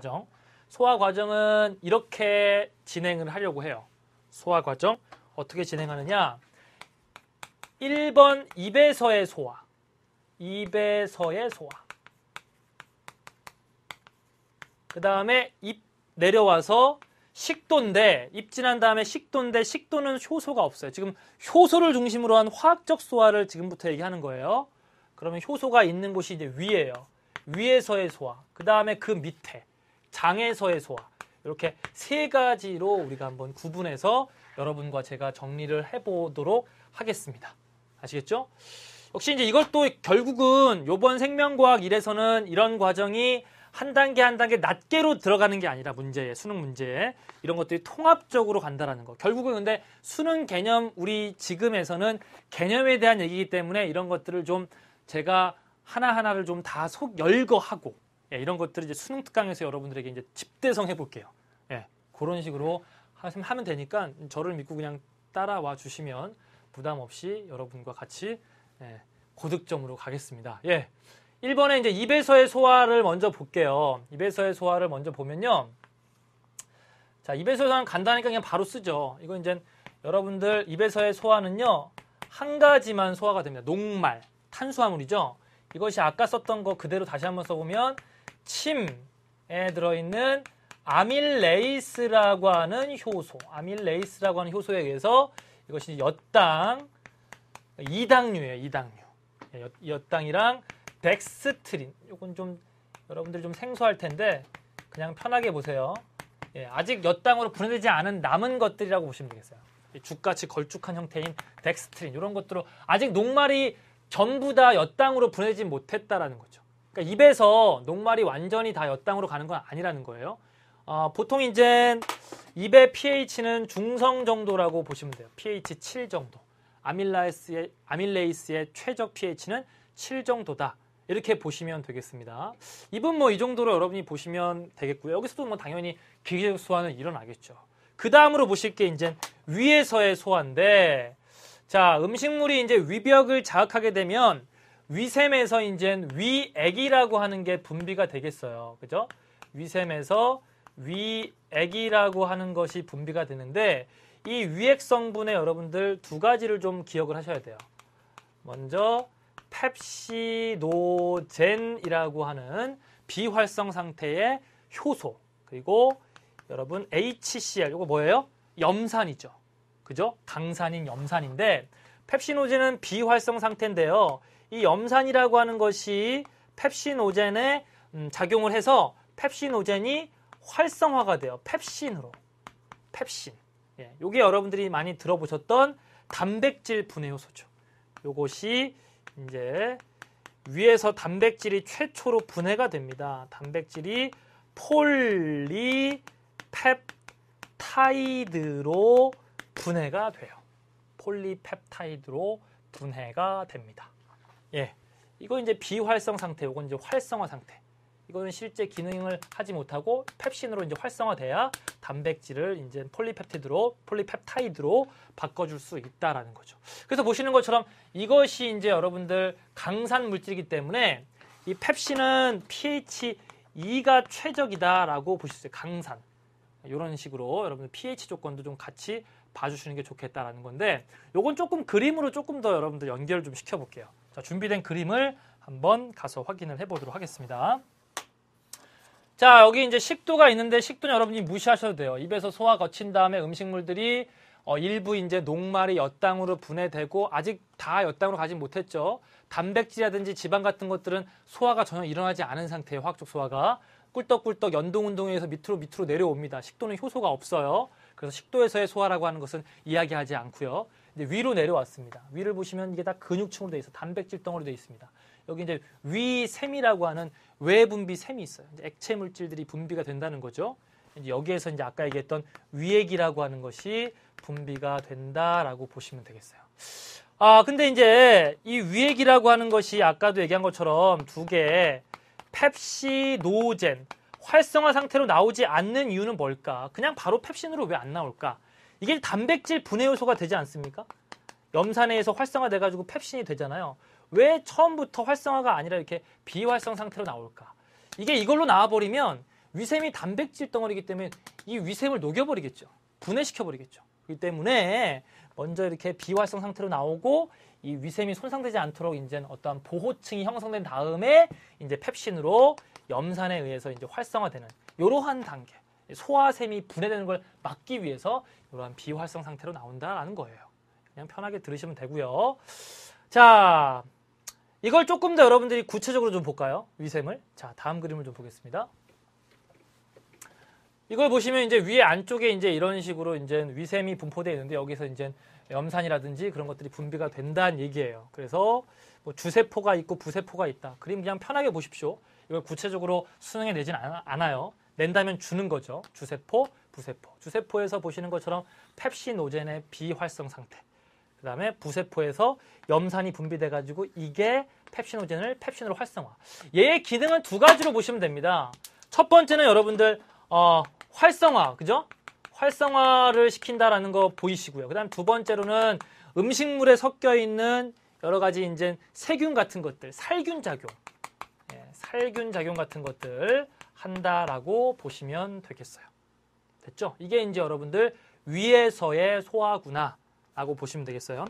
과정. 소화 과정은 이렇게 진행을 하려고 해요. 소화 과정 어떻게 진행하느냐? 1번 입에서의 소화. 입에서의 소화. 그 다음에 입 내려와서 식도인데 입 지난 다음에 식도인데 식도는 효소가 없어요. 지금 효소를 중심으로 한 화학적 소화를 지금부터 얘기하는 거예요. 그러면 효소가 있는 곳이 이제 위에요 위에서의 소화. 그 다음에 그 밑에. 장에서의 소화 이렇게 세 가지로 우리가 한번 구분해서 여러분과 제가 정리를 해보도록 하겠습니다. 아시겠죠? 역시 이제 이것도 결국은 요번 생명과학 1에서는 이런 과정이 한 단계 한 단계 낮게로 들어가는 게 아니라 문제에 수능 문제에 이런 것들이 통합적으로 간다라는 거. 결국은 근데 수능 개념 우리 지금에서는 개념에 대한 얘기이기 때문에 이런 것들을 좀 제가 하나하나를 좀 다 속 열거하고 예, 이런 것들을 이제 수능 특강에서 여러분들에게 이제 집대성 해볼게요. 예, 그런 식으로 하면 되니까 저를 믿고 그냥 따라와 주시면 부담 없이 여러분과 같이 예, 고득점으로 가겠습니다. 예. 1번에 이제 입에서의 소화를 먼저 볼게요. 입에서의 소화를 먼저 보면요. 자, 입에서의 소화는 간단하니까 그냥 바로 쓰죠. 이건 이제 여러분들 입에서의 소화는요. 한 가지만 소화가 됩니다. 녹말, 탄수화물이죠. 이것이 아까 썼던 거 그대로 다시 한번 써보면 침에 들어있는 아밀레이스라고 하는 효소, 아밀레이스라고 하는 효소에 의해서 이것이 엿당, 이당류예요, 이당류. 예, 엿, 당이랑 덱스트린. 이건 좀 여러분들 좀 생소할 텐데 그냥 편하게 보세요. 예, 아직 엿당으로 분해되지 않은 남은 것들이라고 보시면 되겠어요. 죽같이 걸쭉한 형태인 덱스트린 이런 것들로 아직 녹말이 전부 다 엿당으로 분해되지 못했다라는 거죠. 그러니까 입에서 녹말이 완전히 다 엿당으로 가는 건 아니라는 거예요. 어, 보통 이제 입의 pH는 중성 정도라고 보시면 돼요. pH 7 정도. 아밀라이스의, 아밀레이스의 최적 pH는 7 정도다. 이렇게 보시면 되겠습니다. 입은 뭐 이 정도로 여러분이 보시면 되겠고요. 여기서도 뭐 당연히 기계적 소화는 일어나겠죠. 그 다음으로 보실 게 이제 위에서의 소화인데 자 음식물이 이제 위벽을 자극하게 되면 위샘에서 이제 위액이라고 하는 게 분비가 되겠어요. 그죠? 위샘에서 위액이라고 하는 것이 분비가 되는데 이 위액 성분에 여러분들 두 가지를 좀 기억을 하셔야 돼요. 먼저 펩시노젠이라고 하는 비활성 상태의 효소 그리고 여러분 HCl 이거 뭐예요? 염산이죠. 그죠? 강산인 염산인데 펩시노젠은 비활성 상태인데요. 이 염산이라고 하는 것이 펩신오젠에 음, 작용을 해서 펩신오젠이 활성화가 돼요. 펩신으로. 펩신. 예, 요게 여러분들이 많이 들어보셨던 단백질 분해 효소죠. 요것이 이제 위에서 단백질이 최초로 분해가 됩니다. 단백질이 폴리펩타이드로 분해가 돼요. 폴리펩타이드로 분해가 됩니다. 예. 이거 이제 비활성 상태, 요건 이제 활성화 상태. 이거는 실제 기능을 하지 못하고 펩신으로 이제 활성화돼야 단백질을 이제 폴리펩티드로 폴리펩타이드로 바꿔줄 수 있다라는 거죠. 그래서 보시는 것처럼 이것이 이제 여러분들 강산 물질이기 때문에 이 펩신은 pH 2가 최적이다라고 보실 수 있어요. 강산. 이런 식으로 여러분들 pH 조건도 좀 같이 봐주시는 게 좋겠다라는 건데 요건 조금 그림으로 조금 더 여러분들 연결 을좀 시켜볼게요. 자, 준비된 그림을 한번 가서 확인을 해보도록 하겠습니다. 자, 여기 이제 식도가 있는데 식도는 여러분이 무시하셔도 돼요. 입에서 소화 거친 다음에 음식물들이 어, 일부 이제 녹말이 엿당으로 분해되고 아직 다 엿당으로 가지 못했죠. 단백질이라든지 지방 같은 것들은 소화가 전혀 일어나지 않은 상태예요. 화학적 소화가. 꿀떡꿀떡 연동운동에서 밑으로 밑으로 내려옵니다. 식도는 효소가 없어요. 그래서 식도에서의 소화라고 하는 것은 이야기하지 않고요. 이제 위로 내려왔습니다. 위를 보시면 이게 다 근육층으로 되어 있어 단백질 덩어리로 되어 있습니다. 여기 이제 위샘이라고 하는 외분비 샘이 있어요. 이제 액체 물질들이 분비가 된다는 거죠. 이제 여기에서 이제 아까 얘기했던 위액이라고 하는 것이 분비가 된다라고 보시면 되겠어요. 아, 근데 이제 이 위액이라고 하는 것이 아까도 얘기한 것처럼 두개 펩시노젠 활성화 상태로 나오지 않는 이유는 뭘까? 그냥 바로 펩신으로 왜 안 나올까? 이게 단백질 분해 요소가 되지 않습니까? 염산에서 활성화돼 가지고 펩신이 되잖아요. 왜 처음부터 활성화가 아니라 이렇게 비활성 상태로 나올까? 이게 이걸로 나와버리면 위샘이 단백질 덩어리이기 때문에 이 위샘을 녹여버리겠죠. 분해시켜버리겠죠. 그렇기 때문에 먼저 이렇게 비활성 상태로 나오고 이 위샘이 손상되지 않도록 이제 어떠한 보호층이 형성된 다음에 이제 펩신으로 염산에 의해서 이제 활성화되는 이러한 단계 소화샘이 분해되는 걸 막기 위해서 이러한 비활성 상태로 나온다라는 거예요. 그냥 편하게 들으시면 되고요. 자, 이걸 조금 더 여러분들이 구체적으로 좀 볼까요? 위샘을. 자, 다음 그림을 좀 보겠습니다. 이걸 보시면 이제 위에 안쪽에 이제 이런 식으로 이제 위샘이 분포되어 있는데 여기서 이제 염산이라든지 그런 것들이 분비가 된다는 얘기예요. 그래서 뭐 주세포가 있고 부세포가 있다. 그림 그냥 편하게 보십시오. 이걸 구체적으로 수능에 내진 않아요. 낸다면 주는 거죠. 주세포, 부세포. 주세포에서 보시는 것처럼 펩시노젠의 비활성 상태. 그 다음에 부세포에서 염산이 분비돼가지고 이게 펩시노젠을 펩신으로 활성화. 얘의 기능은 두 가지로 보시면 됩니다. 첫 번째는 여러분들 어, 활성화, 그죠? 활성화를 시킨다라는 거 보이시고요. 그다음 두 번째로는 음식물에 섞여 있는 여러 가지 이제 세균 같은 것들, 살균 작용, 예, 살균 작용 같은 것들 한다라고 보시면 되겠어요. 됐죠? 이게 이제 여러분들 위에서의 소화구나라고 보시면 되겠어요.